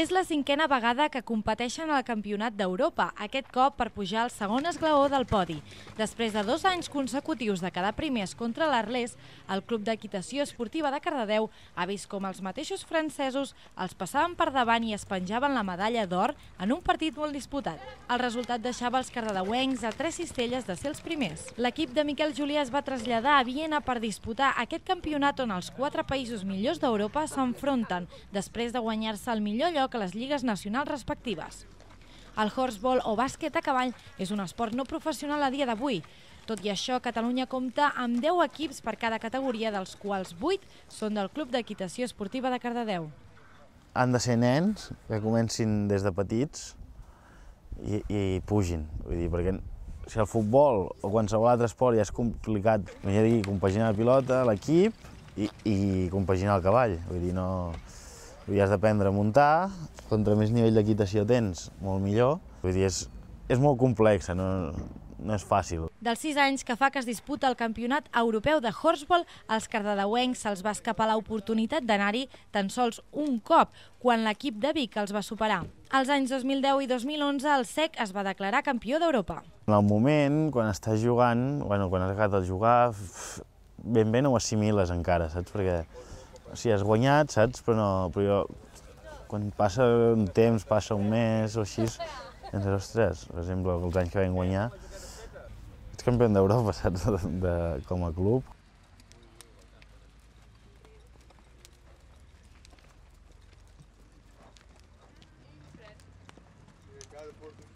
És la cinquena vegada que competeixen al Campionat d'Europa, aquest cop per pujar al segon esglaó del podi. Després de dos anys consecutius de quedar primers contra l'Arlès, el Club d'Equitació Esportiva de Cardedeu ha vist com els mateixos francesos els passaven per davant i es penjaven la medalla d'or en un partit molt disputat. El resultat deixava els cardedeuencs a tres cistelles de ser els primers. L'equip de Miquel Julià es va traslladar a Viena per disputar aquest campionat on els quatre països millors d'Europa s'enfronten després de guanyar guanyar-se el millor lloc a les lligues nacionals respectives. El horseball o bàsquet a cavall és un esport no professional a dia d'avui. Tot i això, Catalunya compta amb 10 equips per cada categoria, dels quals 8 són del Club d'Equitació Esportiva de Cardedeu. Han de ser nens que comencin des de petits i, i pugin, vull dir, perquè si el futbol o qualsevol altre esport ja és complicat, ja digui, compaginar la pilota, l'equip i, i compaginar el cavall, vull dir, no i has d'aprendre a muntar. Contra més nivell d'equitació tens, molt millor. Vull dir, és, és molt complexa, no, no és fàcil. Dels sis anys que fa que es disputa el Campionat Europeu de Horsball, als cardedeuencs se'ls va escapar l'oportunitat d'anar-hi tan sols un cop, quan l'equip de Vic els va superar. Als anys 2010 i 2011, el SEC es va declarar campió d'Europa. En el moment, quan estàs jugant, bueno, quan has acabat de jugar, ben bé no ho assimiles encara, saps? Perquè si has guanyat, saps? Però no, però jo, quan passa un temps, passa un mes o així, ens ostres, per exemple, els anys que vam guanyar, ets campió d'Europa, saps, de, de, com a club. Cada